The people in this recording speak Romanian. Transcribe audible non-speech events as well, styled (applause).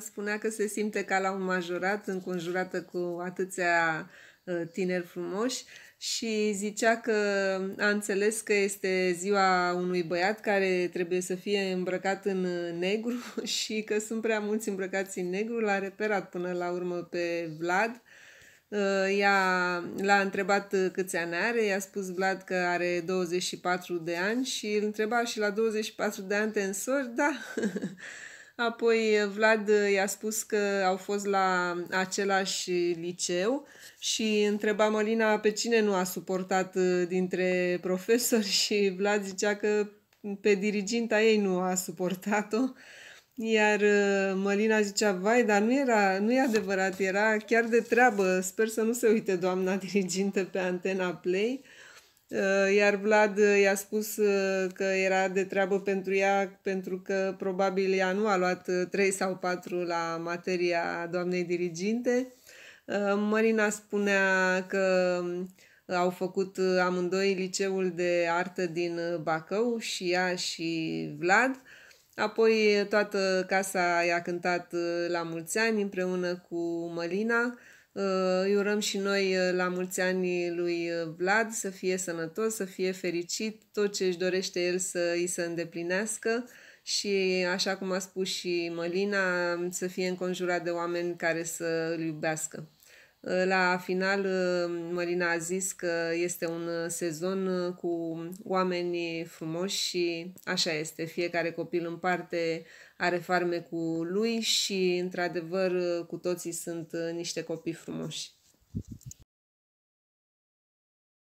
Spunea că se simte ca la un majorat, înconjurată cu atâția ă, tineri frumoși și zicea că a înțeles că este ziua unui băiat care trebuie să fie îmbrăcat în negru (laughs) și că sunt prea mulți îmbrăcați în negru, l-a reperat până la urmă pe Vlad. Ă, ea l-a întrebat câți ani are, i-a spus Vlad că are 24 de ani și îl întreba și la 24 de ani te însori? (laughs) Da! Apoi eh, Vlad eh, i-a spus că au fost la același liceu și întreba Mălina pe cine nu a suportat eh, dintre profesori (laughs) și Vlad zicea că pe diriginta ei nu a suportat-o. Iar Mălina zicea, vai, dar nu era, nu e adevărat, era chiar de treabă. Sper să nu se uite doamna (laughs) dirigintă pe antena Play. Uh, iar Vlad uh, i-a spus uh, că era de treabă pentru ea pentru că probabil ea nu a luat 3 sau 4 la materia doamnei diriginte. Marina spunea că au făcut amândoi liceul de artă din Bacău și ea și Vlad. Apoi toată casa i-a cântat la mulți ani împreună cu Mălina îi urăm și noi uh, la mulți ani lui uh, Vlad să fie sănătos, să fie fericit, tot ce își dorește el să îi se îndeplinească și, așa cum a spus și Mălina, să fie înconjurat de oameni care să îl iubească. Uh, la final, uh, Marina a zis că este un uh, sezon cu oameni frumoși și așa este. Fiecare copil în parte are farme cu lui și, într-adevăr, cu toții sunt niște copii frumoși.